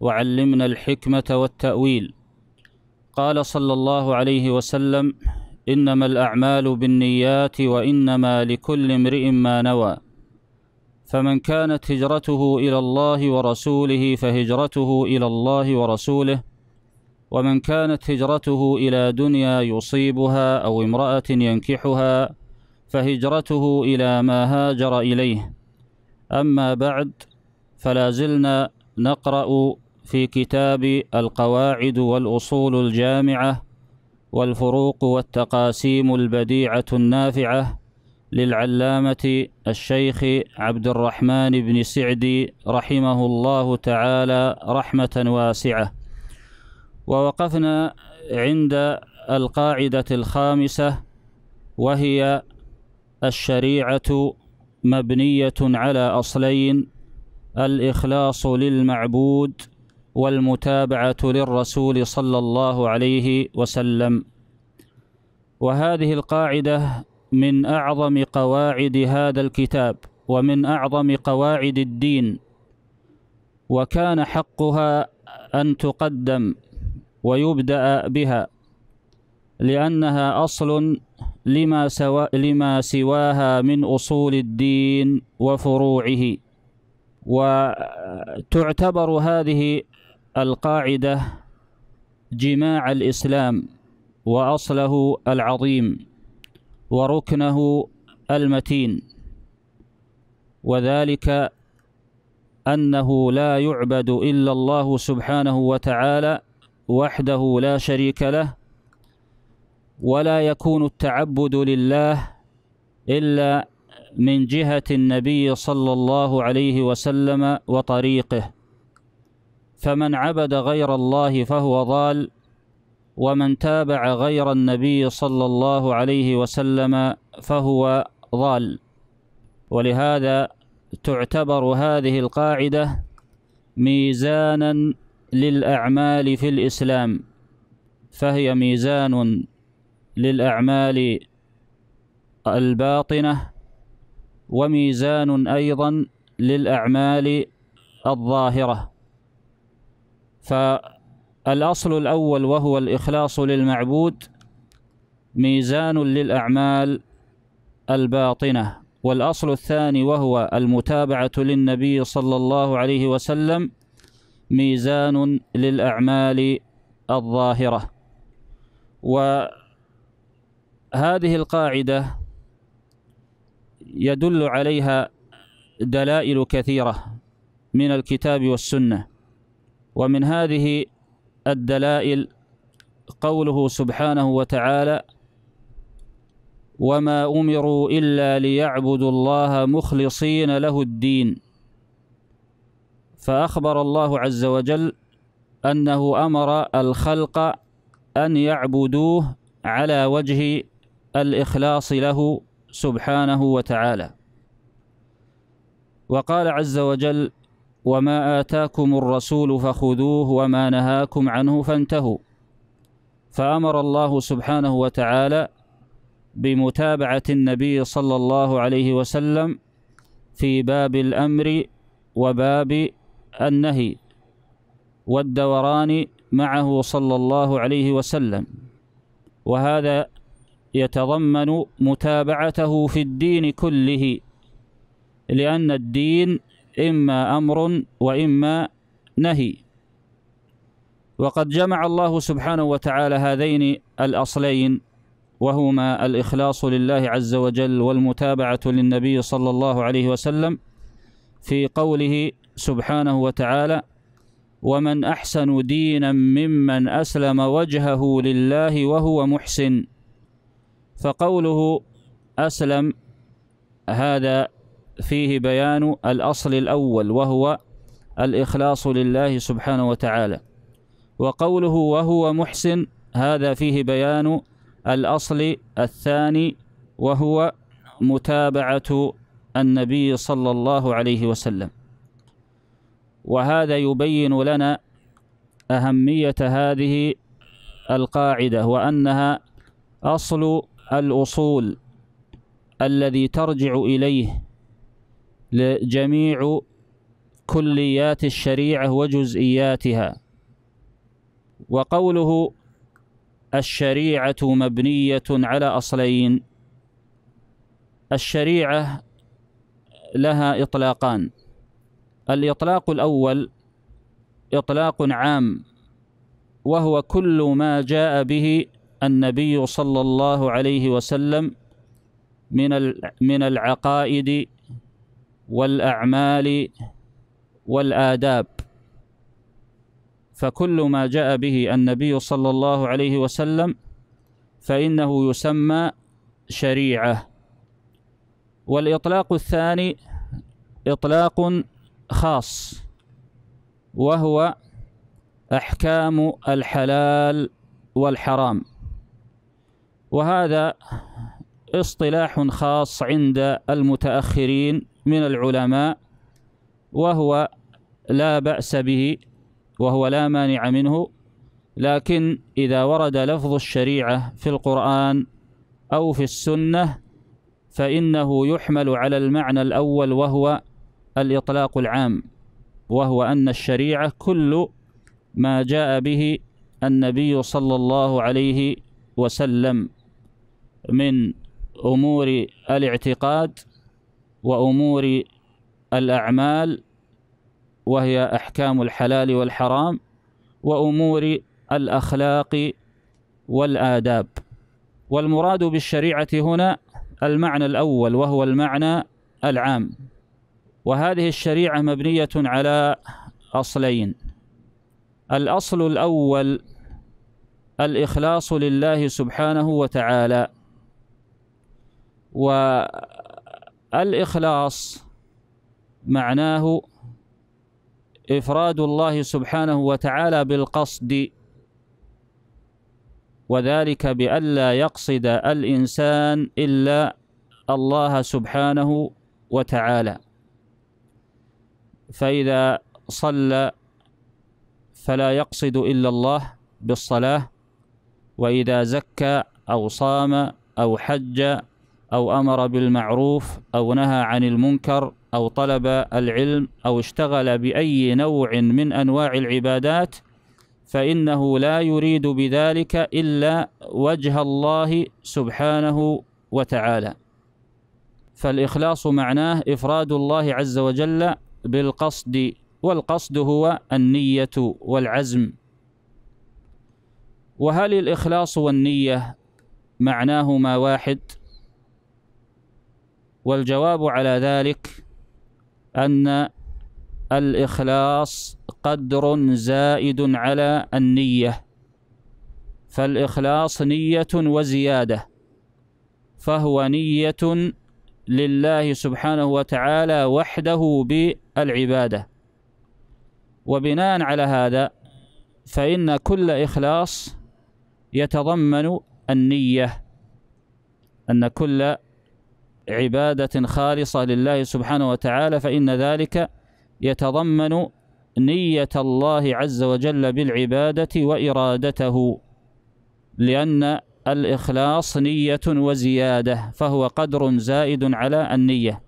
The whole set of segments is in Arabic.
وعلمنا الحكمة والتأويل قال صلى الله عليه وسلم إنما الأعمال بالنيات وإنما لكل امرئ ما نوى فمن كانت هجرته إلى الله ورسوله فهجرته إلى الله ورسوله ومن كانت هجرته إلى دنيا يصيبها أو امرأة ينكحها فهجرته إلى ما هاجر إليه أما بعد فلا زلنا نقرأ في كتاب القواعد والأصول الجامعة والفروق والتقاسيم البديعة النافعة للعلامة الشيخ عبد الرحمن بن سعدي رحمه الله تعالى رحمة واسعة ووقفنا عند القاعدة الخامسة وهي الشريعة مبنية على أصلين الإخلاص للمعبود والمتابعة للرسول صلى الله عليه وسلم وهذه القاعدة من أعظم قواعد هذا الكتاب ومن أعظم قواعد الدين وكان حقها أن تقدم ويبدأ بها لأنها أصل لما, سوا لما سواها من أصول الدين وفروعه وتعتبر هذه القاعدة جماع الإسلام وأصله العظيم وركنه المتين وذلك أنه لا يعبد إلا الله سبحانه وتعالى وحده لا شريك له ولا يكون التعبد لله إلا من جهة النبي صلى الله عليه وسلم وطريقه فمن عبد غير الله فهو ضال ومن تابع غير النبي صلى الله عليه وسلم فهو ضال ولهذا تعتبر هذه القاعدة ميزانا للأعمال في الإسلام فهي ميزان للأعمال الباطنة وميزان أيضا للأعمال الظاهرة فالأصل الأول وهو الإخلاص للمعبود ميزان للأعمال الباطنة والأصل الثاني وهو المتابعة للنبي صلى الله عليه وسلم ميزان للأعمال الظاهرة وهذه القاعدة يدل عليها دلائل كثيرة من الكتاب والسنة ومن هذه الدلائل قوله سبحانه وتعالى وما أمروا إلا ليعبدوا الله مخلصين له الدين فأخبر الله عز وجل أنه أمر الخلق أن يعبدوه على وجه الإخلاص له سبحانه وتعالى وقال عز وجل وما آتاكم الرسول فخذوه وما نهاكم عنه فانتهوا فأمر الله سبحانه وتعالى بمتابعة النبي صلى الله عليه وسلم في باب الأمر وباب النهي والدوران معه صلى الله عليه وسلم وهذا يتضمن متابعته في الدين كله لأن الدين إما أمر وإما نهي وقد جمع الله سبحانه وتعالى هذين الأصلين وهما الإخلاص لله عز وجل والمتابعة للنبي صلى الله عليه وسلم في قوله سبحانه وتعالى ومن أحسن دينا ممن أسلم وجهه لله وهو محسن فقوله أسلم هذا فيه بيان الأصل الأول وهو الإخلاص لله سبحانه وتعالى وقوله وهو محسن هذا فيه بيان الأصل الثاني وهو متابعة النبي صلى الله عليه وسلم وهذا يبين لنا أهمية هذه القاعدة وأنها أصل الأصول الذي ترجع إليه لجميع كليات الشريعة وجزئياتها وقوله الشريعة مبنية على أصلين الشريعة لها إطلاقان الإطلاق الأول إطلاق عام وهو كل ما جاء به النبي صلى الله عليه وسلم من من العقائد والأعمال والآداب فكل ما جاء به النبي صلى الله عليه وسلم فإنه يسمى شريعة والإطلاق الثاني إطلاق خاص وهو أحكام الحلال والحرام وهذا اصطلاح خاص عند المتأخرين من العلماء وهو لا بأس به وهو لا مانع منه لكن إذا ورد لفظ الشريعة في القرآن أو في السنة فإنه يحمل على المعنى الأول وهو الإطلاق العام وهو أن الشريعة كل ما جاء به النبي صلى الله عليه وسلم من أمور الاعتقاد وأمور الأعمال وهي أحكام الحلال والحرام وأمور الأخلاق والآداب والمراد بالشريعة هنا المعنى الأول وهو المعنى العام وهذه الشريعة مبنية على أصلين الأصل الأول الإخلاص لله سبحانه وتعالى الإخلاص معناه إفراد الله سبحانه وتعالى بالقصد وذلك بألا يقصد الإنسان إلا الله سبحانه وتعالى فإذا صلى فلا يقصد إلا الله بالصلاة وإذا زكى أو صام أو حج أو أمر بالمعروف أو نهى عن المنكر أو طلب العلم أو اشتغل بأي نوع من أنواع العبادات فإنه لا يريد بذلك إلا وجه الله سبحانه وتعالى فالإخلاص معناه إفراد الله عز وجل بالقصد والقصد هو النية والعزم وهل الإخلاص والنية معناهما واحد؟ والجواب على ذلك أن الإخلاص قدر زائد على النية فالإخلاص نية وزيادة فهو نية لله سبحانه وتعالى وحده بالعبادة وبناء على هذا فإن كل إخلاص يتضمن النية أن كل عبادة خالصة لله سبحانه وتعالى فإن ذلك يتضمن نية الله عز وجل بالعبادة وإرادته لأن الإخلاص نية وزيادة فهو قدر زائد على النية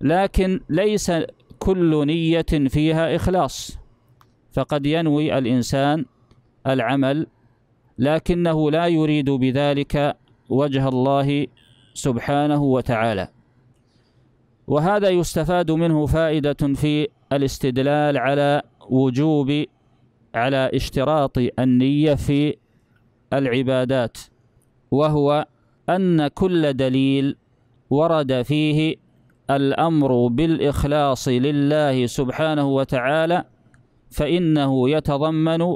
لكن ليس كل نية فيها إخلاص فقد ينوي الإنسان العمل لكنه لا يريد بذلك وجه الله سبحانه وتعالى وهذا يستفاد منه فائدة في الاستدلال على وجوب على اشتراط النية في العبادات وهو أن كل دليل ورد فيه الأمر بالإخلاص لله سبحانه وتعالى فإنه يتضمن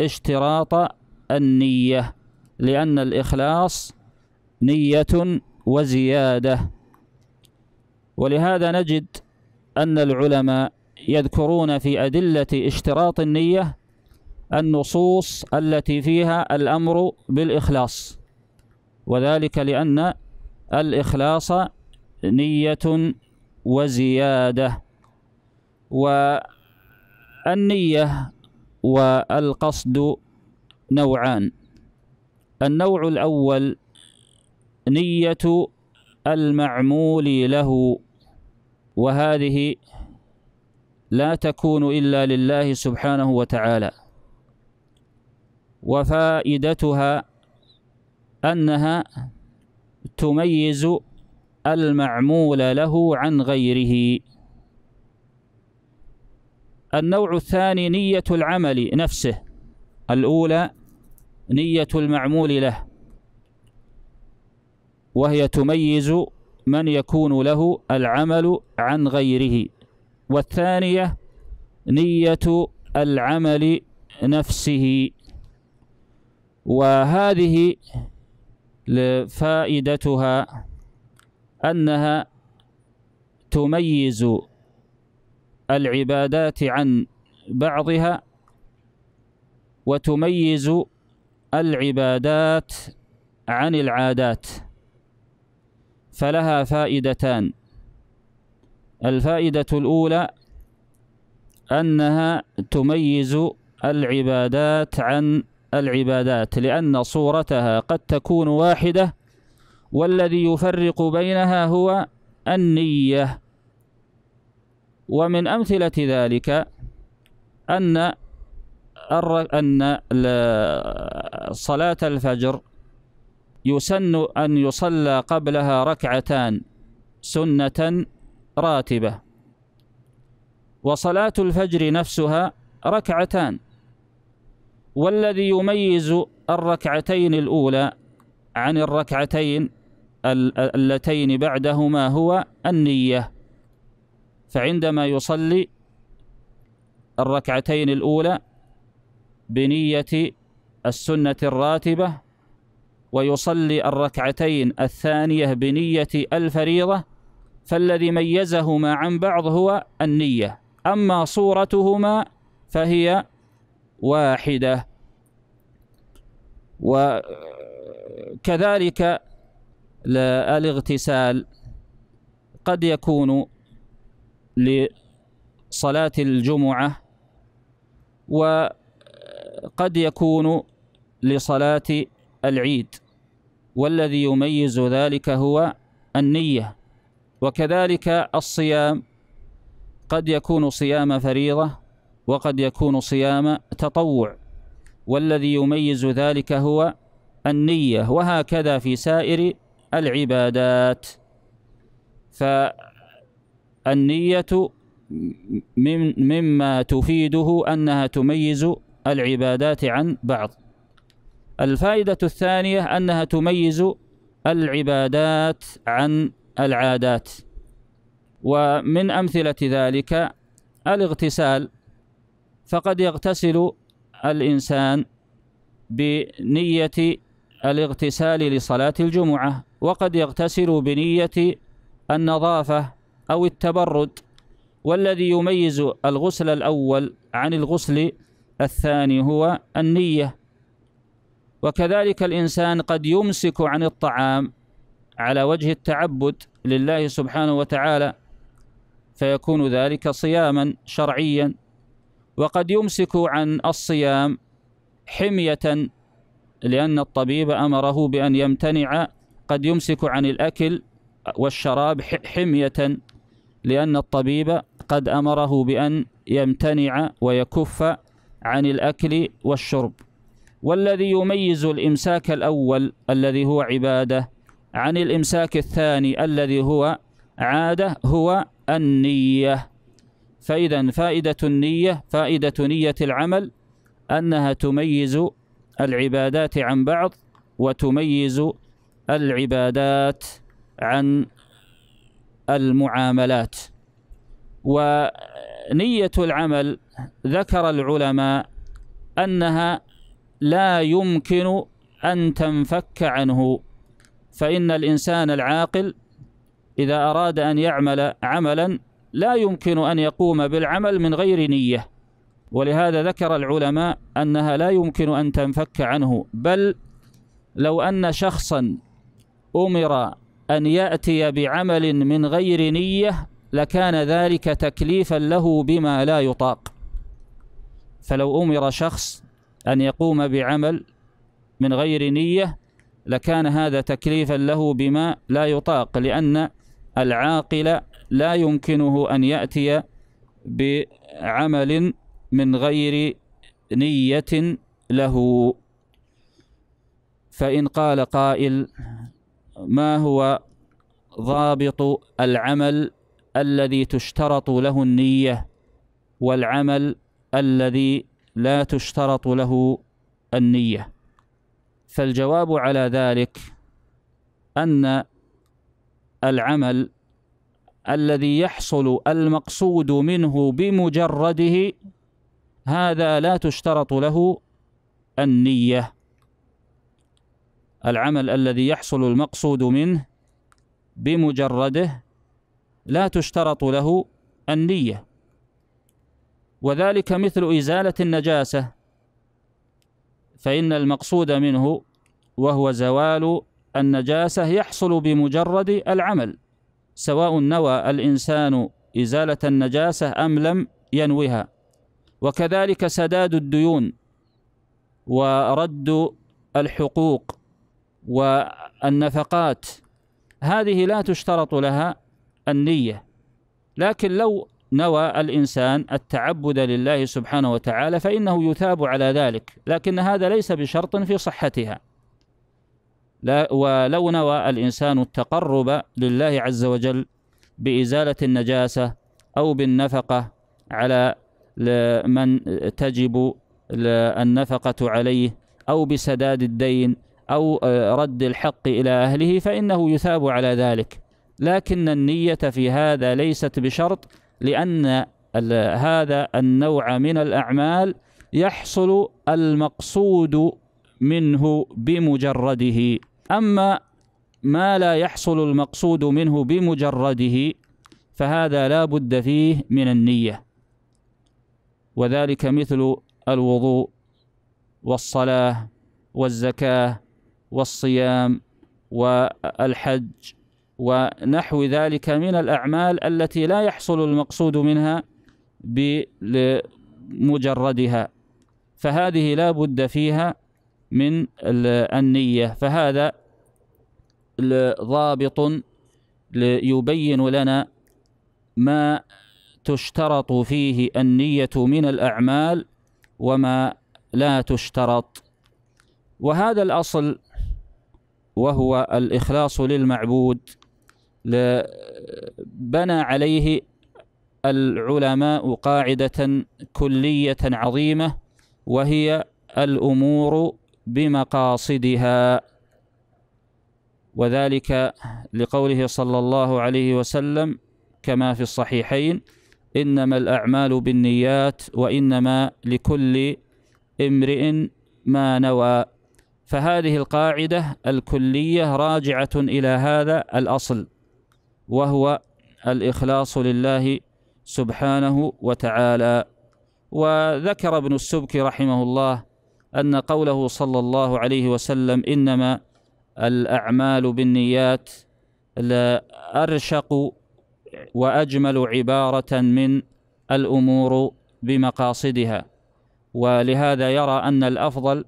اشتراط النية لأن الإخلاص نية وزيادة ولهذا نجد أن العلماء يذكرون في أدلة اشتراط النية النصوص التي فيها الأمر بالإخلاص وذلك لأن الإخلاص نية وزيادة والنية والقصد نوعان النوع الأول نية المعمول له وهذه لا تكون إلا لله سبحانه وتعالى وفائدتها أنها تميز المعمول له عن غيره النوع الثاني نية العمل نفسه الأولى نية المعمول له وهي تميز من يكون له العمل عن غيره والثانية نية العمل نفسه وهذه فائدتها أنها تميز العبادات عن بعضها وتميز العبادات عن العادات فلها فائدتان الفائدة الأولى أنها تميز العبادات عن العبادات لأن صورتها قد تكون واحدة والذي يفرق بينها هو النية ومن أمثلة ذلك أن أن صلاة الفجر يسن أن يصلى قبلها ركعتان سنة راتبة وصلاة الفجر نفسها ركعتان والذي يميز الركعتين الأولى عن الركعتين اللتين بعدهما هو النية فعندما يصلي الركعتين الأولى بنية السنة الراتبة ويصلي الركعتين الثانية بنية الفريضة فالذي ميزهما عن بعض هو النية أما صورتهما فهي واحدة وكذلك الاغتسال قد يكون لصلاة الجمعة وقد يكون لصلاة العيد والذي يميز ذلك هو النية وكذلك الصيام قد يكون صيام فريضة وقد يكون صيام تطوع والذي يميز ذلك هو النية وهكذا في سائر العبادات فالنية مما تفيده أنها تميز العبادات عن بعض الفائدة الثانية أنها تميز العبادات عن العادات ومن أمثلة ذلك الاغتسال فقد يغتسل الإنسان بنية الاغتسال لصلاة الجمعة وقد يغتسل بنية النظافة أو التبرد والذي يميز الغسل الأول عن الغسل الثاني هو النية وكذلك الإنسان قد يمسك عن الطعام على وجه التعبد لله سبحانه وتعالى فيكون ذلك صياما شرعيا وقد يمسك عن الصيام حمية لأن الطبيب أمره بأن يمتنع قد يمسك عن الأكل والشراب حمية لأن الطبيب قد أمره بأن يمتنع ويكف عن الأكل والشرب والذي يميز الإمساك الأول الذي هو عبادة عن الإمساك الثاني الذي هو عادة هو النية فإذا فائدة النية فائدة نية العمل أنها تميز العبادات عن بعض وتميز العبادات عن المعاملات ونية العمل ذكر العلماء أنها لا يمكن أن تنفك عنه فإن الإنسان العاقل إذا أراد أن يعمل عملا لا يمكن أن يقوم بالعمل من غير نية ولهذا ذكر العلماء أنها لا يمكن أن تنفك عنه بل لو أن شخصا أمر أن يأتي بعمل من غير نية لكان ذلك تكليفا له بما لا يطاق فلو أمر شخص أن يقوم بعمل من غير نية لكان هذا تكليفا له بما لا يطاق لأن العاقل لا يمكنه أن يأتي بعمل من غير نية له فإن قال قائل ما هو ضابط العمل الذي تشترط له النية والعمل الذي لا تشترط له النية فالجواب على ذلك أن العمل الذي يحصل المقصود منه بمجرده هذا لا تشترط له النية العمل الذي يحصل المقصود منه بمجرده لا تشترط له النية وذلك مثل إزالة النجاسة فإن المقصود منه وهو زوال النجاسة يحصل بمجرد العمل سواء نوى الإنسان إزالة النجاسة أم لم ينوها وكذلك سداد الديون ورد الحقوق والنفقات هذه لا تشترط لها النية لكن لو نوى الإنسان التعبد لله سبحانه وتعالى فإنه يثاب على ذلك لكن هذا ليس بشرط في صحتها لا ولو نوى الإنسان التقرب لله عز وجل بإزالة النجاسة أو بالنفقة على من تجب النفقة عليه أو بسداد الدين أو آه، رد الحق إلى أهله فإنه يثاب على ذلك لكن النية في هذا ليست بشرط لأن هذا النوع من الأعمال يحصل المقصود منه بمجرده أما ما لا يحصل المقصود منه بمجرده فهذا لا بد فيه من النية وذلك مثل الوضوء والصلاة والزكاة والصيام والحج ونحو ذلك من الأعمال التي لا يحصل المقصود منها بمجردها فهذه لا بد فيها من النية فهذا ضابط ليبين لنا ما تشترط فيه النية من الأعمال وما لا تشترط وهذا الأصل وهو الإخلاص للمعبود بنى عليه العلماء قاعدة كلية عظيمة وهي الأمور بمقاصدها وذلك لقوله صلى الله عليه وسلم كما في الصحيحين إنما الأعمال بالنيات وإنما لكل امرئ ما نوى فهذه القاعدة الكلية راجعة إلى هذا الأصل وهو الإخلاص لله سبحانه وتعالى وذكر ابن السبك رحمه الله أن قوله صلى الله عليه وسلم إنما الأعمال بالنيات لا أرشق وأجمل عبارة من الأمور بمقاصدها ولهذا يرى أن الأفضل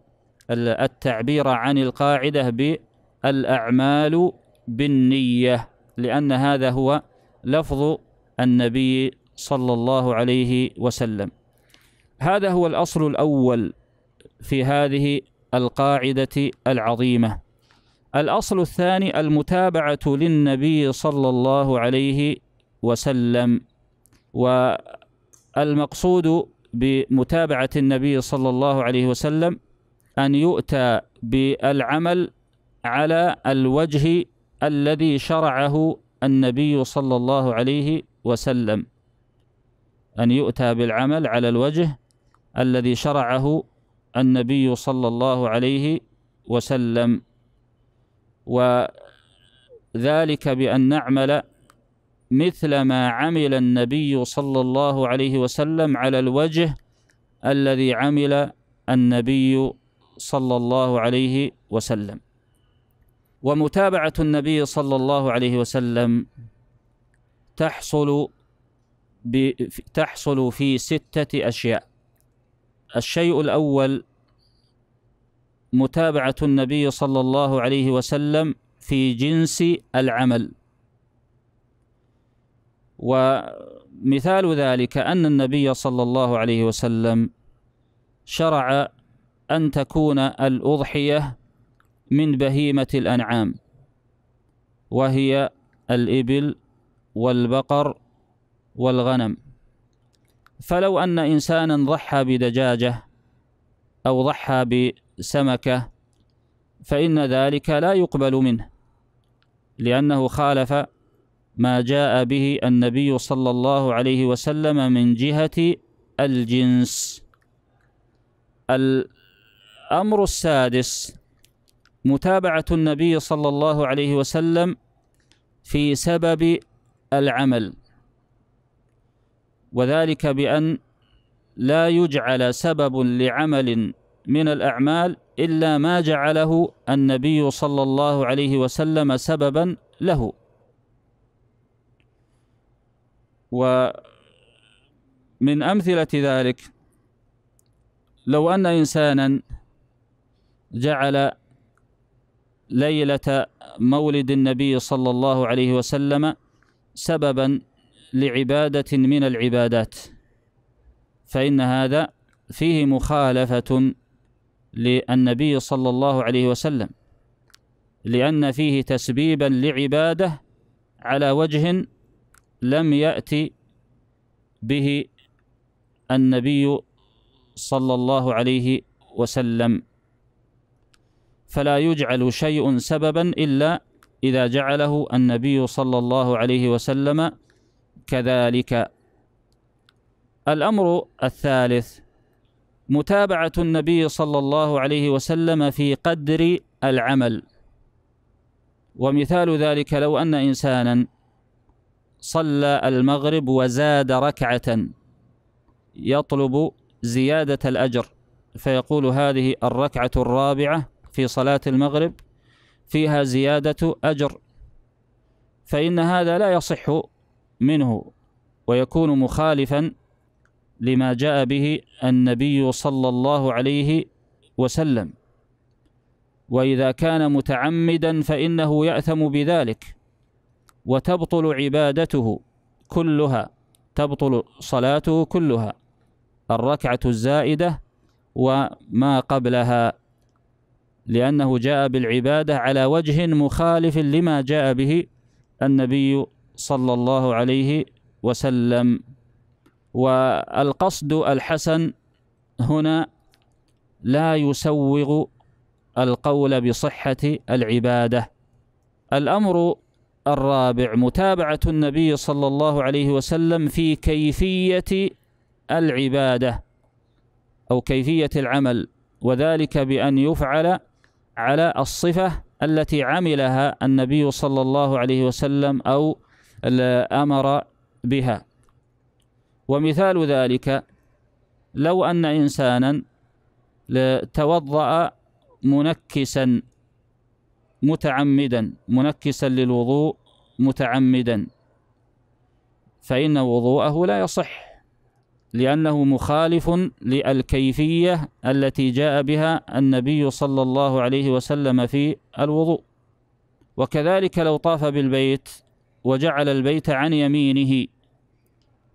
التعبير عن القاعدة بالأعمال بالنية لأن هذا هو لفظ النبي صلى الله عليه وسلم هذا هو الأصل الأول في هذه القاعدة العظيمة الأصل الثاني المتابعة للنبي صلى الله عليه وسلم والمقصود بمتابعة النبي صلى الله عليه وسلم أن يؤتى بالعمل على الوجه الذي شرعه النبي صلى الله عليه وسلم أن يؤتى بالعمل على الوجه الذي شرعه النبي صلى الله عليه وسلم وذلك بأن نعمل مثل ما عمل النبي صلى الله عليه وسلم على الوجه الذي عمل النبي صلى الله عليه وسلم ومتابعة النبي صلى الله عليه وسلم تحصل تحصل في ستة أشياء الشيء الأول متابعة النبي صلى الله عليه وسلم في جنس العمل ومثال ذلك أن النبي صلى الله عليه وسلم شرع أن تكون الأضحية من بهيمة الأنعام وهي الإبل والبقر والغنم فلو أن إنسانا ضحى بدجاجة أو ضحى بسمكة فإن ذلك لا يقبل منه لأنه خالف ما جاء به النبي صلى الله عليه وسلم من جهة الجنس الأمر السادس متابعة النبي صلى الله عليه وسلم في سبب العمل وذلك بأن لا يجعل سبب لعمل من الأعمال إلا ما جعله النبي صلى الله عليه وسلم سببا له ومن أمثلة ذلك لو أن إنسانا جعل ليلة مولد النبي صلى الله عليه وسلم سببا لعبادة من العبادات فإن هذا فيه مخالفة للنبي صلى الله عليه وسلم لأن فيه تسبيبا لعبادة على وجه لم يأتي به النبي صلى الله عليه وسلم فلا يجعل شيء سببا إلا إذا جعله النبي صلى الله عليه وسلم كذلك الأمر الثالث متابعة النبي صلى الله عليه وسلم في قدر العمل ومثال ذلك لو أن إنسانا صلى المغرب وزاد ركعة يطلب زيادة الأجر فيقول هذه الركعة الرابعة في صلاة المغرب فيها زيادة أجر فإن هذا لا يصح منه ويكون مخالفا لما جاء به النبي صلى الله عليه وسلم وإذا كان متعمدا فإنه يأثم بذلك وتبطل عبادته كلها تبطل صلاته كلها الركعة الزائدة وما قبلها لأنه جاء بالعبادة على وجه مخالف لما جاء به النبي صلى الله عليه وسلم والقصد الحسن هنا لا يسوغ القول بصحة العبادة الأمر الرابع متابعة النبي صلى الله عليه وسلم في كيفية العبادة أو كيفية العمل وذلك بأن يفعل على الصفة التي عملها النبي صلى الله عليه وسلم أو أمر بها ومثال ذلك لو أن إنسانا توضأ منكسا متعمدا منكسا للوضوء متعمدا فإن وضوءه لا يصح لأنه مخالف للكيفية التي جاء بها النبي صلى الله عليه وسلم في الوضوء وكذلك لو طاف بالبيت وجعل البيت عن يمينه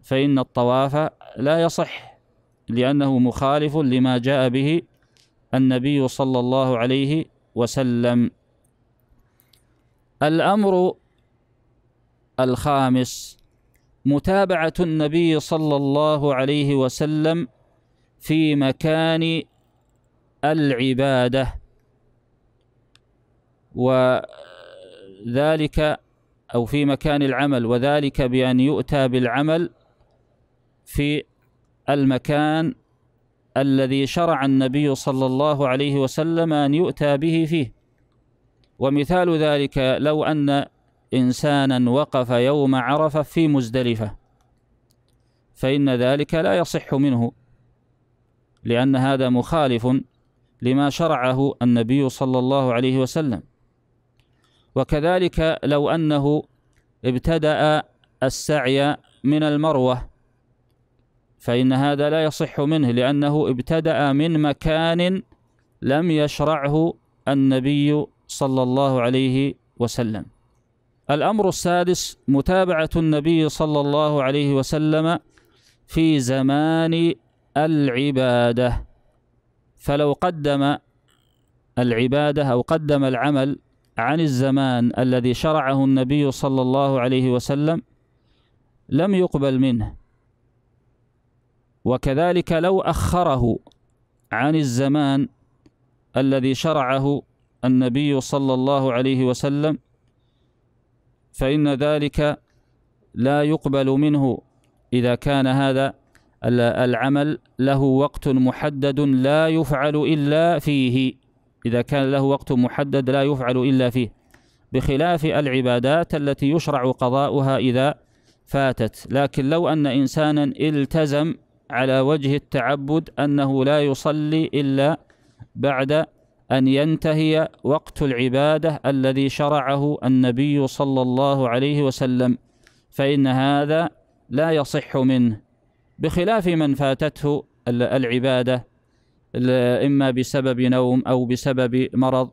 فإن الطواف لا يصح لأنه مخالف لما جاء به النبي صلى الله عليه وسلم الأمر الخامس متابعة النبي صلى الله عليه وسلم في مكان العبادة وذلك أو في مكان العمل وذلك بأن يؤتى بالعمل في المكان الذي شرع النبي صلى الله عليه وسلم أن يؤتى به فيه ومثال ذلك لو أن إنسانا وقف يوم عرفة في مزدلفة فإن ذلك لا يصح منه لأن هذا مخالف لما شرعه النبي صلى الله عليه وسلم وكذلك لو أنه ابتدأ السعي من المروة فإن هذا لا يصح منه لأنه ابتدأ من مكان لم يشرعه النبي صلى الله عليه وسلم الأمر السادس متابعة النبي صلى الله عليه وسلم في زمان العبادة فلو قدم العبادة أو قدم العمل عن الزمان الذي شرعه النبي صلى الله عليه وسلم لم يقبل منه وكذلك لو أخره عن الزمان الذي شرعه النبي صلى الله عليه وسلم فإن ذلك لا يقبل منه إذا كان هذا العمل له وقت محدد لا يفعل إلا فيه إذا كان له وقت محدد لا يفعل إلا فيه بخلاف العبادات التي يشرع قضاؤها إذا فاتت لكن لو أن إنسانا التزم على وجه التعبد أنه لا يصلي إلا بعد أن ينتهي وقت العبادة الذي شرعه النبي صلى الله عليه وسلم فإن هذا لا يصح منه بخلاف من فاتته العبادة إما بسبب نوم أو بسبب مرض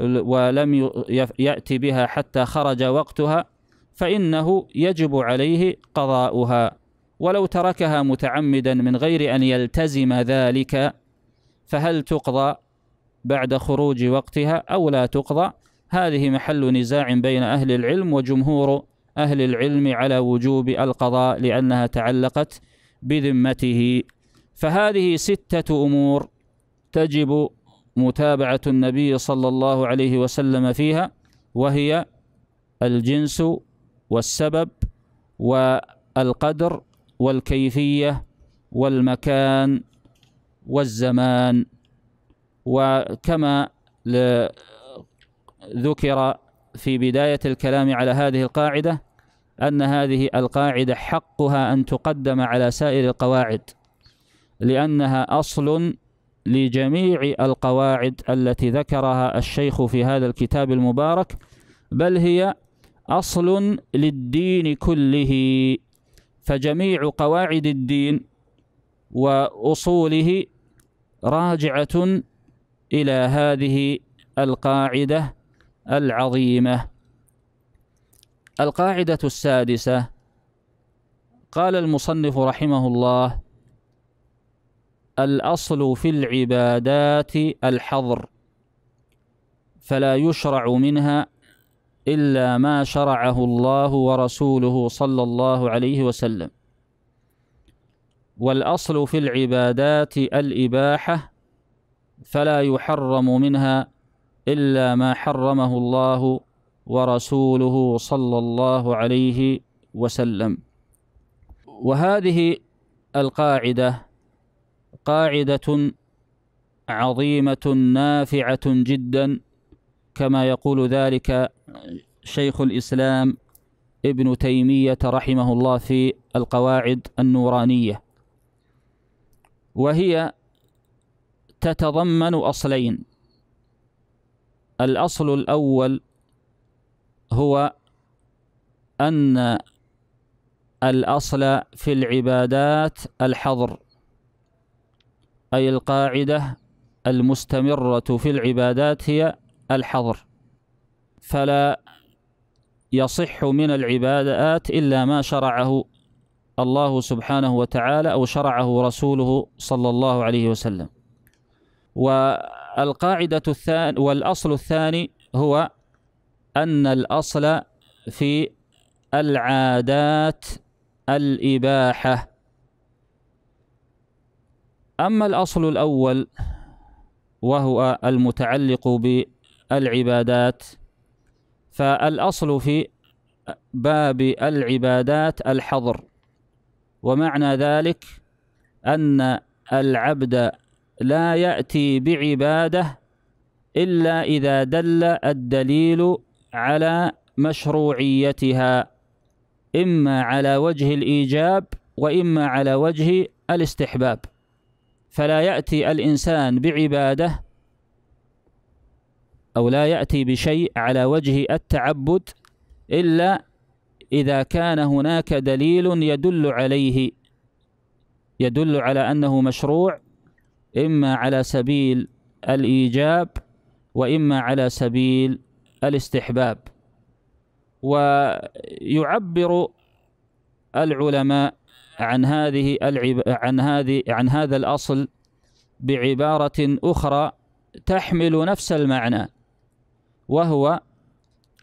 ولم يأتي بها حتى خرج وقتها فإنه يجب عليه قضاؤها ولو تركها متعمدا من غير أن يلتزم ذلك فهل تقضى بعد خروج وقتها أو لا تقضى هذه محل نزاع بين أهل العلم وجمهور أهل العلم على وجوب القضاء لأنها تعلقت بذمته فهذه ستة أمور تجب متابعة النبي صلى الله عليه وسلم فيها وهي الجنس والسبب والقدر والكيفية والمكان والزمان وكما ذكر في بداية الكلام على هذه القاعدة أن هذه القاعدة حقها أن تقدم على سائر القواعد لأنها أصل لجميع القواعد التي ذكرها الشيخ في هذا الكتاب المبارك بل هي أصل للدين كله فجميع قواعد الدين وأصوله راجعة إلى هذه القاعدة العظيمة القاعدة السادسة قال المصنف رحمه الله الأصل في العبادات الحظر فلا يشرع منها إلا ما شرعه الله ورسوله صلى الله عليه وسلم والأصل في العبادات الإباحة فلا يحرم منها إلا ما حرمه الله ورسوله صلى الله عليه وسلم وهذه القاعدة قاعدة عظيمة نافعة جدا كما يقول ذلك شيخ الإسلام ابن تيمية رحمه الله في القواعد النورانية وهي تتضمن أصلين الأصل الأول هو أن الأصل في العبادات الحظر أي القاعدة المستمرة في العبادات هي الحظر فلا يصح من العبادات إلا ما شرعه الله سبحانه وتعالى أو شرعه رسوله صلى الله عليه وسلم والقاعدة الثاني والأصل الثاني هو أن الأصل في العادات الإباحة أما الأصل الأول وهو المتعلق بالعبادات فالأصل في باب العبادات الحظر ومعنى ذلك أن العبد لا يأتي بعبادة إلا إذا دل الدليل على مشروعيتها إما على وجه الإيجاب وإما على وجه الاستحباب فلا يأتي الإنسان بعبادة أو لا يأتي بشيء على وجه التعبد إلا إذا كان هناك دليل يدل عليه يدل على أنه مشروع إما على سبيل الإيجاب وإما على سبيل الاستحباب ويعبر العلماء عن هذه العب... عن هذه عن هذا الأصل بعبارة أخرى تحمل نفس المعنى وهو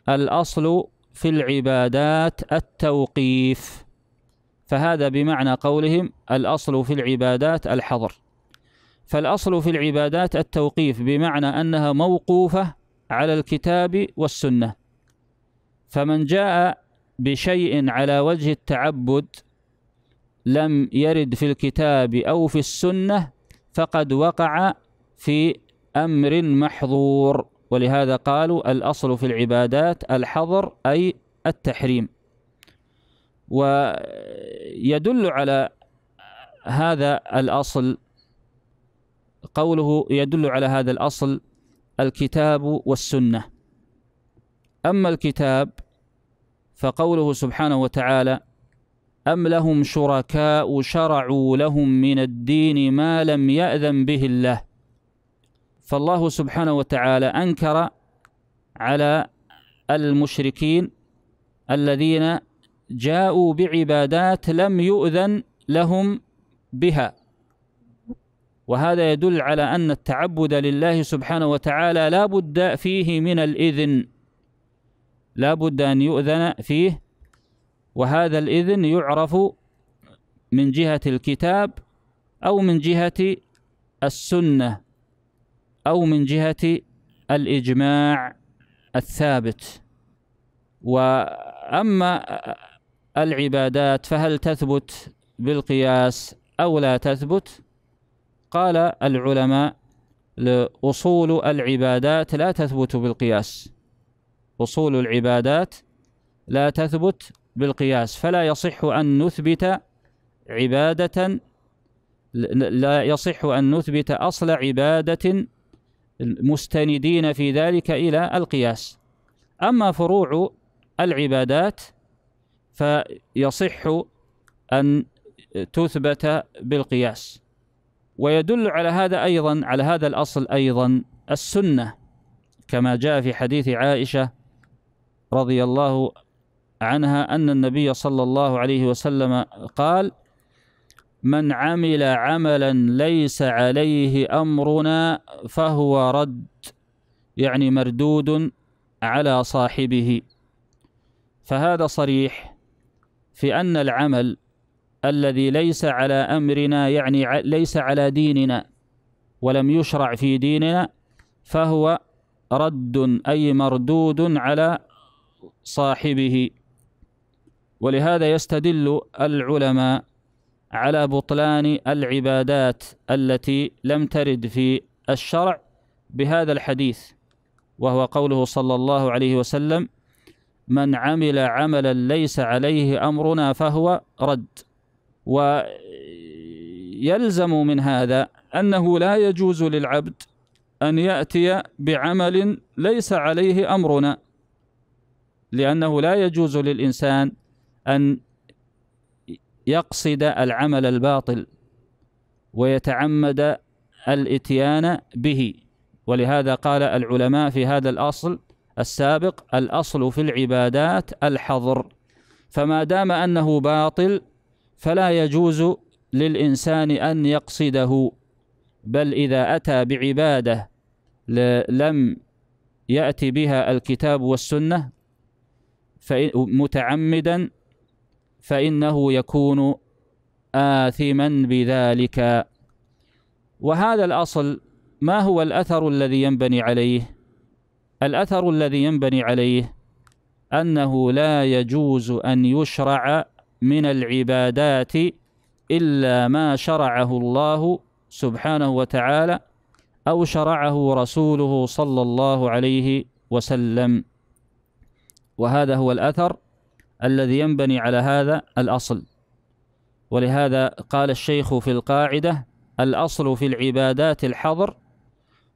الأصل في العبادات التوقيف فهذا بمعنى قولهم الأصل في العبادات الحظر فالأصل في العبادات التوقيف بمعنى أنها موقوفة على الكتاب والسنة فمن جاء بشيء على وجه التعبد لم يرد في الكتاب أو في السنة فقد وقع في أمر محظور ولهذا قالوا الأصل في العبادات الحظر أي التحريم ويدل على هذا الأصل قوله يدل على هذا الأصل الكتاب والسنة أما الكتاب فقوله سبحانه وتعالى أم لهم شركاء شرعوا لهم من الدين ما لم يأذن به الله فالله سبحانه وتعالى أنكر على المشركين الذين جاءوا بعبادات لم يؤذن لهم بها وهذا يدل على أن التعبد لله سبحانه وتعالى لا بد فيه من الإذن لا بد أن يؤذن فيه وهذا الإذن يعرف من جهة الكتاب أو من جهة السنة أو من جهة الإجماع الثابت وأما العبادات فهل تثبت بالقياس أو لا تثبت قال العلماء أصول العبادات لا تثبت بالقياس أصول العبادات لا تثبت بالقياس فلا يصح أن نثبت عبادة لا يصح أن نثبت أصل عبادة مستندين في ذلك إلى القياس أما فروع العبادات فيصح أن تثبت بالقياس ويدل على هذا أيضا على هذا الأصل أيضا السنة كما جاء في حديث عائشة رضي الله عنها أن النبي صلى الله عليه وسلم قال من عمل عملا ليس عليه أمرنا فهو رد يعني مردود على صاحبه فهذا صريح في أن العمل الذي ليس على أمرنا يعني ليس على ديننا ولم يشرع في ديننا فهو رد أي مردود على صاحبه ولهذا يستدل العلماء على بطلان العبادات التي لم ترد في الشرع بهذا الحديث وهو قوله صلى الله عليه وسلم من عمل عملا ليس عليه أمرنا فهو رد ويلزم من هذا أنه لا يجوز للعبد أن يأتي بعمل ليس عليه أمرنا لأنه لا يجوز للإنسان أن يقصد العمل الباطل ويتعمد الاتيان به ولهذا قال العلماء في هذا الأصل السابق الأصل في العبادات الحظر فما دام أنه باطل فلا يجوز للإنسان أن يقصده بل إذا أتى بعبادة لم يأتي بها الكتاب والسنة متعمدا فإنه يكون آثما بذلك وهذا الأصل ما هو الأثر الذي ينبني عليه الأثر الذي ينبني عليه أنه لا يجوز أن يشرع من العبادات إلا ما شرعه الله سبحانه وتعالى أو شرعه رسوله صلى الله عليه وسلم وهذا هو الأثر الذي ينبني على هذا الأصل ولهذا قال الشيخ في القاعدة الأصل في العبادات الحظر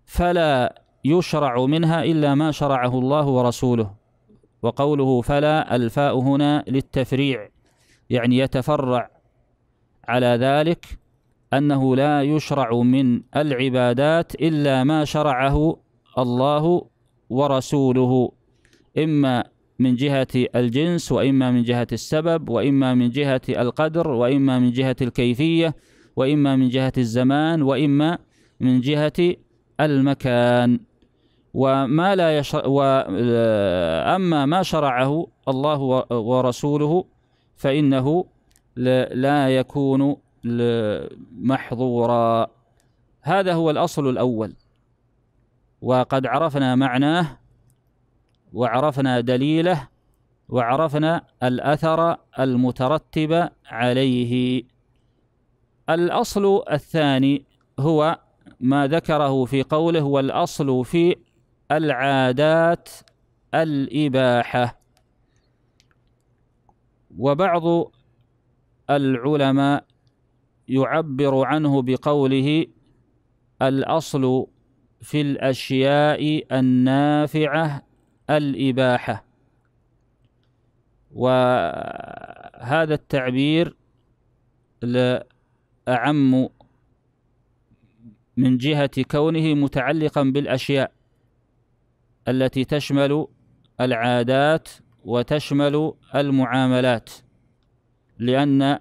فلا يشرع منها إلا ما شرعه الله ورسوله وقوله فلا الفاء هنا للتفريع يعني يتفرع على ذلك أنه لا يشرع من العبادات إلا ما شرعه الله ورسوله إما من جهة الجنس وإما من جهة السبب وإما من جهة القدر وإما من جهة الكيفية وإما من جهة الزمان وإما من جهة المكان وما لا يشرع وأما آه، ما شرعه الله ورسوله فإنه لا يكون محظورا هذا هو الأصل الأول وقد عرفنا معناه وعرفنا دليله وعرفنا الأثر المترتب عليه الأصل الثاني هو ما ذكره في قوله والأصل في العادات الإباحة وبعض العلماء يعبر عنه بقوله الأصل في الأشياء النافعة الإباحة وهذا التعبير أعم من جهة كونه متعلقا بالأشياء التي تشمل العادات وتشمل المعاملات لأن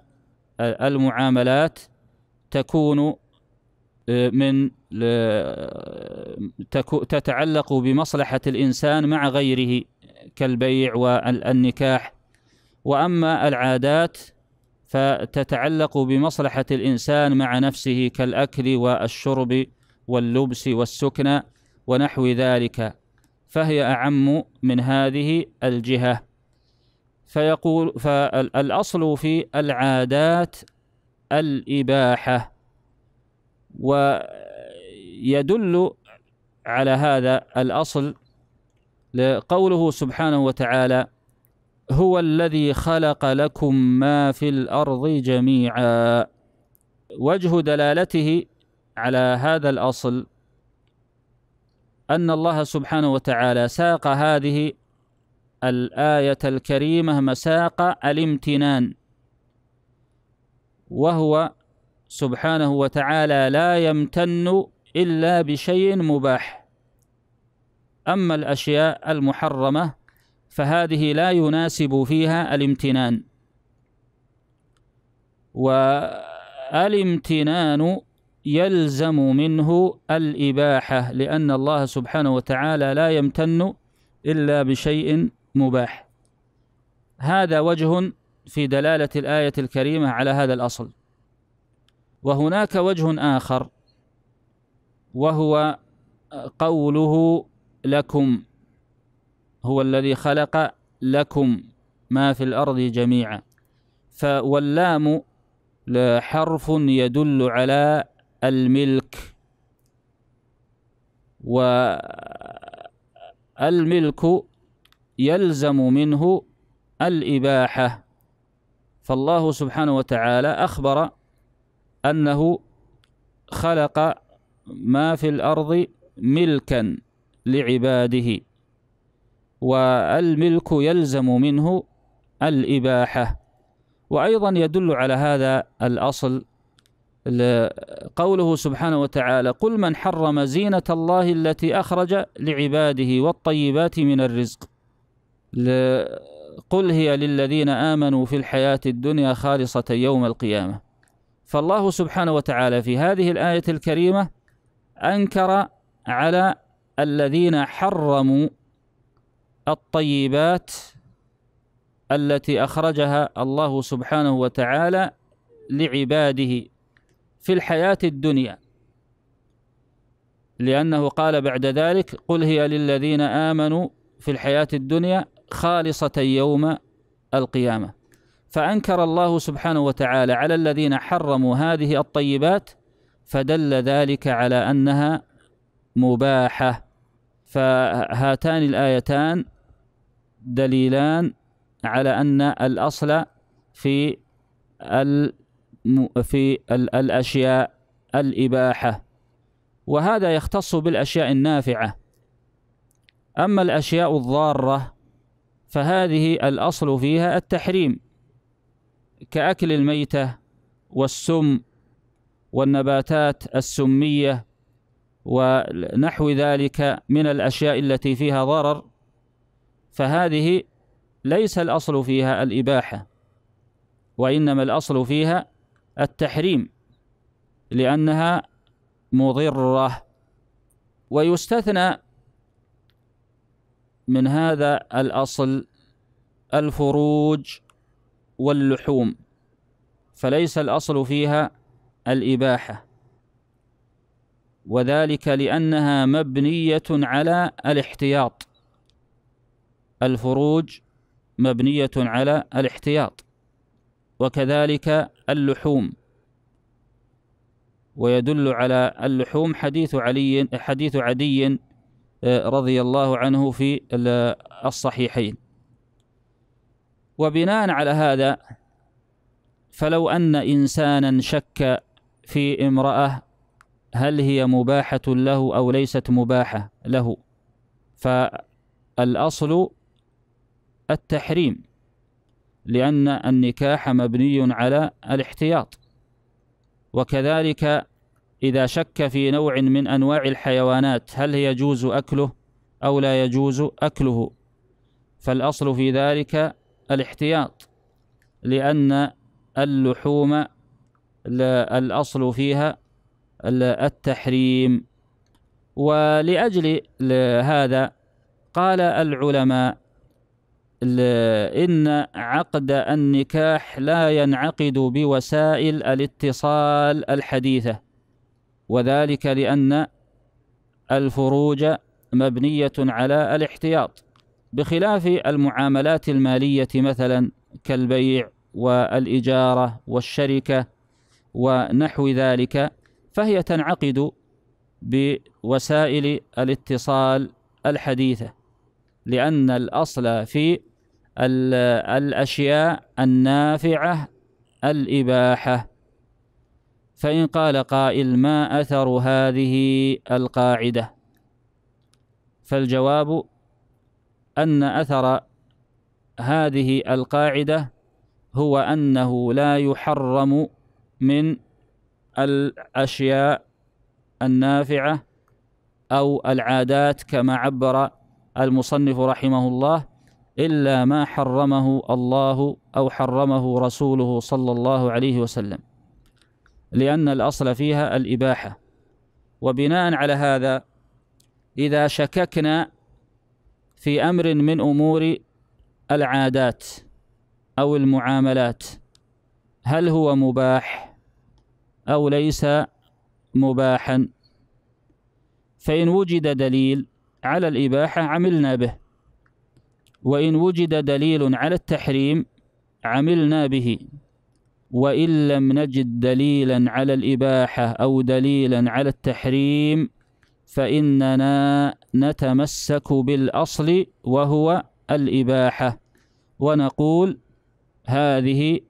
المعاملات تكون آه، من آه، تتعلق بمصلحة الإنسان مع غيره كالبيع والنكاح وأما العادات فتتعلق بمصلحة الإنسان مع نفسه كالأكل والشرب واللبس والسكن ونحو ذلك فهي أعم من هذه الجهة فيقول فالأصل في العادات الإباحة ويدل على هذا الأصل قوله سبحانه وتعالى هو الذي خلق لكم ما في الأرض جميعا وجه دلالته على هذا الأصل أن الله سبحانه وتعالى ساق هذه الآية الكريمة مساق الامتنان وهو سبحانه وتعالى لا يمتن إلا بشيء مباح أما الأشياء المحرمة فهذه لا يناسب فيها الامتنان والامتنان يلزم منه الإباحة لأن الله سبحانه وتعالى لا يمتن إلا بشيء مباح هذا وجه في دلالة الآية الكريمة على هذا الأصل وهناك وجه آخر وهو قوله لكم هو الذي خلق لكم ما في الأرض جميعا فواللام حرف يدل على الملك والملك يلزم منه الإباحة فالله سبحانه وتعالى أخبر أنه خلق ما في الأرض ملكا لعباده والملك يلزم منه الإباحة وأيضا يدل على هذا الأصل قوله سبحانه وتعالى قل من حرم زينة الله التي أخرج لعباده والطيبات من الرزق قل هي للذين آمنوا في الحياة الدنيا خالصة يوم القيامة فالله سبحانه وتعالى في هذه الآية الكريمة أنكر على الذين حرموا الطيبات التي أخرجها الله سبحانه وتعالى لعباده في الحياة الدنيا لأنه قال بعد ذلك قل هي للذين آمنوا في الحياة الدنيا خالصة يوم القيامة فأنكر الله سبحانه وتعالى على الذين حرموا هذه الطيبات فدل ذلك على أنها مباحة فهاتان الآيتان دليلان على أن الأصل في في الأشياء الإباحة وهذا يختص بالأشياء النافعة أما الأشياء الضارة فهذه الأصل فيها التحريم كأكل الميتة والسم والنباتات السمية ونحو ذلك من الأشياء التي فيها ضرر فهذه ليس الأصل فيها الإباحة وإنما الأصل فيها التحريم لأنها مضرة ويستثنى من هذا الأصل الفروج واللحوم فليس الأصل فيها الإباحة وذلك لأنها مبنية على الاحتياط الفروج مبنية على الاحتياط وكذلك اللحوم ويدل على اللحوم حديث علي حديث عدي آه، رضي الله عنه في الصحيحين وبناء على هذا فلو أن إنسانا شك في امرأة هل هي مباحة له أو ليست مباحة له فالأصل التحريم لأن النكاح مبني على الاحتياط وكذلك إذا شك في نوع من أنواع الحيوانات هل يجوز أكله أو لا يجوز أكله فالأصل في ذلك الاحتياط لأن اللحوم الأصل فيها التحريم ولأجل هذا قال العلماء إن عقد النكاح لا ينعقد بوسائل الاتصال الحديثة وذلك لأن الفروج مبنية على الاحتياط بخلاف المعاملات المالية مثلا كالبيع والإجارة والشركة ونحو ذلك فهي تنعقد بوسائل الاتصال الحديثة لأن الأصل في الأشياء النافعة الإباحة فإن قال قائل ما أثر هذه القاعدة فالجواب أن أثر هذه القاعدة هو أنه لا يحرم من الأشياء النافعة أو العادات كما عبر المصنف رحمه الله إلا ما حرمه الله أو حرمه رسوله صلى الله عليه وسلم لأن الأصل فيها الإباحة وبناء على هذا إذا شككنا في أمر من أمور العادات أو المعاملات هل هو مباح أو ليس مباحا فإن وجد دليل على الإباحة عملنا به وإن وجد دليل على التحريم عملنا به وإن لم نجد دليلا على الإباحة أو دليلا على التحريم فإننا نتمسك بالأصل وهو الإباحة ونقول هذه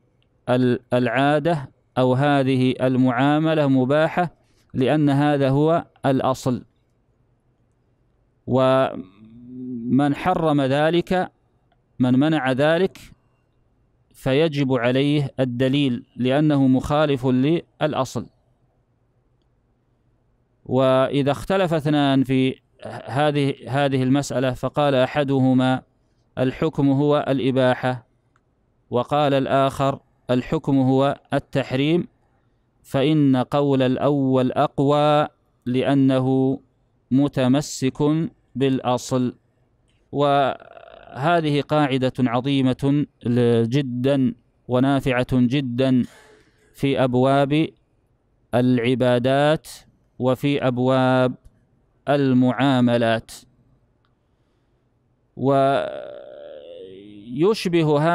العادة أو هذه المعاملة مباحة لأن هذا هو الأصل و من حرم ذلك من منع ذلك فيجب عليه الدليل لأنه مخالف للأصل وإذا اختلف اثنان في هذه هذه المسألة فقال أحدهما الحكم هو الإباحة وقال الآخر الحكم هو التحريم فإن قول الأول أقوى لأنه متمسك بالأصل وهذه قاعدة عظيمة جدا ونافعة جدا في أبواب العبادات وفي أبواب المعاملات ويشبه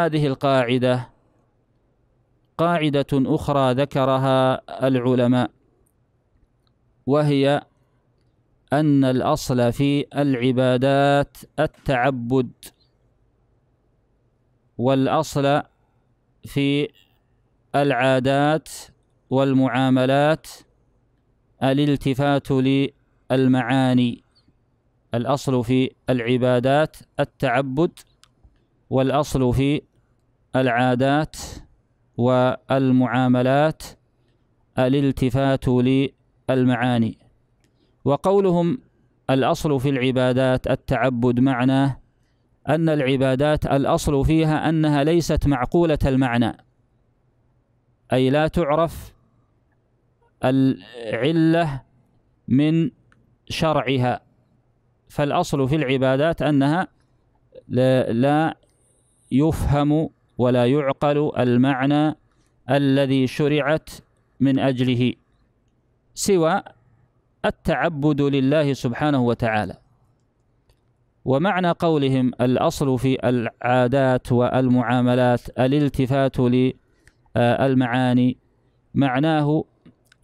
هذه القاعدة قاعدة أخرى ذكرها العلماء وهي أن الأصل في العبادات التعبد والأصل في العادات والمعاملات الالتفات للمعاني الأصل في العبادات التعبد والأصل في العادات والمعاملات الالتفات للمعاني وقولهم الأصل في العبادات التعبد معناه أن العبادات الأصل فيها أنها ليست معقولة المعنى أي لا تعرف العلة من شرعها فالأصل في العبادات أنها لا يفهم ولا يعقل المعنى الذي شرعت من أجله سوى التعبد لله سبحانه وتعالى ومعنى قولهم الأصل في العادات والمعاملات الالتفات للمعاني آه، معناه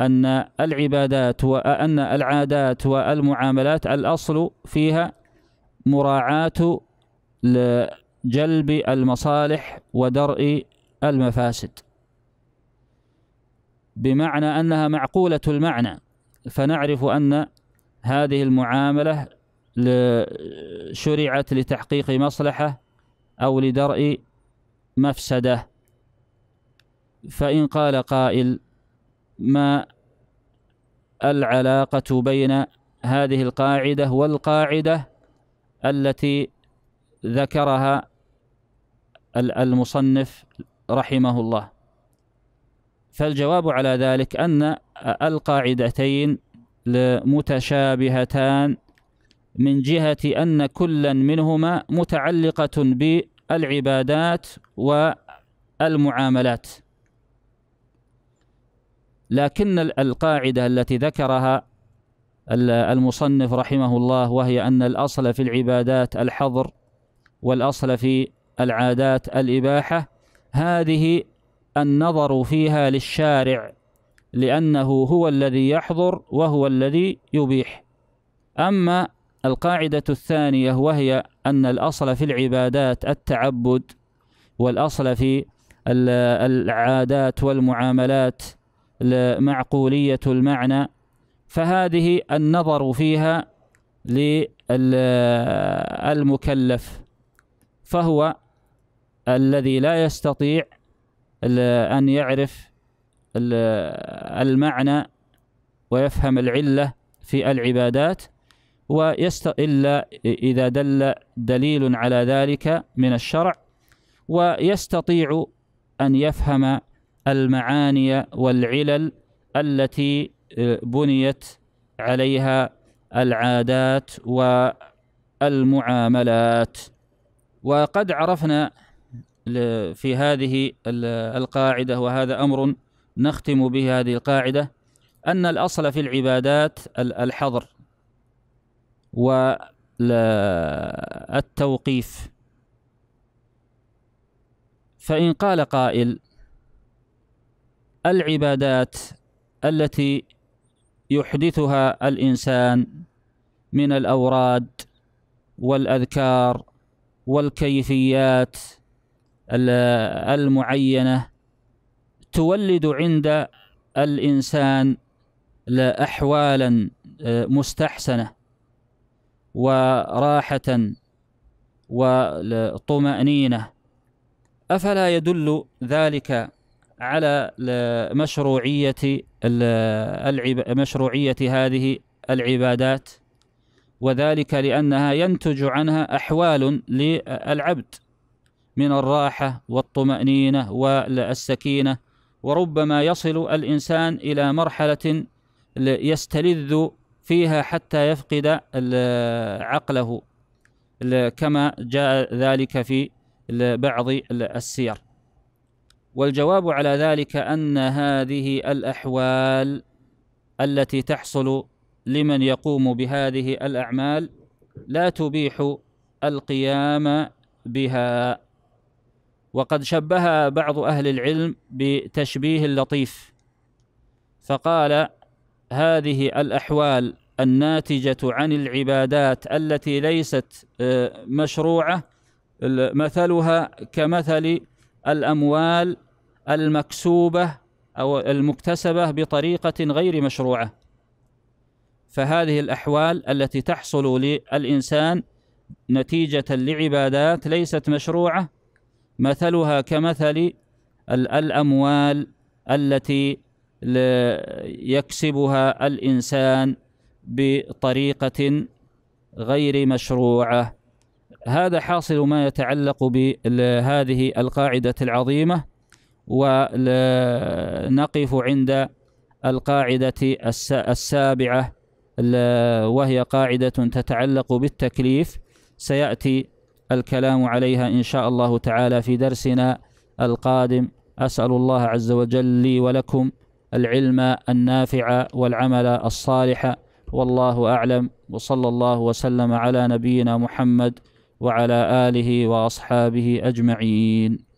أن العبادات وأن آه، العادات والمعاملات الأصل فيها مراعاة لجلب المصالح ودرء المفاسد بمعنى أنها معقولة المعنى فنعرف أن هذه المعاملة شرعت لتحقيق مصلحة أو لدرء مفسدة فإن قال قائل ما العلاقة بين هذه القاعدة والقاعدة التي ذكرها المصنف رحمه الله فالجواب على ذلك أن القاعدتين متشابهتان من جهة أن كلا منهما متعلقة بالعبادات والمعاملات لكن القاعدة التي ذكرها المصنف رحمه الله وهي أن الأصل في العبادات الحظر والأصل في العادات الإباحة هذه النظر فيها للشارع لأنه هو الذي يحضر وهو الذي يبيح أما القاعدة الثانية وهي أن الأصل في العبادات التعبد والأصل في العادات والمعاملات معقولية المعنى فهذه النظر فيها للمكلف فهو الذي لا يستطيع أن يعرف المعنى ويفهم العلة في العبادات ويست إلا إذا دل دليل على ذلك من الشرع ويستطيع أن يفهم المعاني والعلل التي آه، بنيت عليها العادات والمعاملات وقد عرفنا في هذه القاعدة وهذا أمر نختم به هذه القاعدة أن الأصل في العبادات الحظر والتوقيف فإن قال قائل العبادات التي يحدثها الإنسان من الأوراد والأذكار والكيفيات المعينة تولد عند الإنسان أحوالا آه، مستحسنة وراحة وطمأنينة أفلا يدل ذلك على مشروعية مشروعية هذه العبادات وذلك لأنها ينتج عنها أحوال للعبد من الراحة والطمأنينة والسكينة وربما يصل الإنسان إلى مرحلة يستلذ فيها حتى يفقد عقله كما جاء ذلك في بعض السير والجواب على ذلك أن هذه الأحوال التي تحصل لمن يقوم بهذه الأعمال لا تبيح القيام بها وقد شبه بعض أهل العلم بتشبيه اللطيف فقال هذه الأحوال الناتجة عن العبادات التي ليست آه، مشروعة مثلها كمثل الأموال المكسوبة أو المكتسبة بطريقة غير مشروعة فهذه الأحوال التي تحصل للإنسان نتيجة لعبادات ليست مشروعة مثلها كمثل الأموال التي يكسبها الإنسان بطريقة غير مشروعة هذا حاصل ما يتعلق بهذه القاعدة العظيمة ونقف عند القاعدة السابعة وهي قاعدة تتعلق بالتكليف سيأتي الكلام عليها إن شاء الله تعالى في درسنا القادم أسأل الله عز وجل لي ولكم العلم النافع والعمل الصالح والله أعلم وصلى الله وسلم على نبينا محمد وعلى آله وأصحابه أجمعين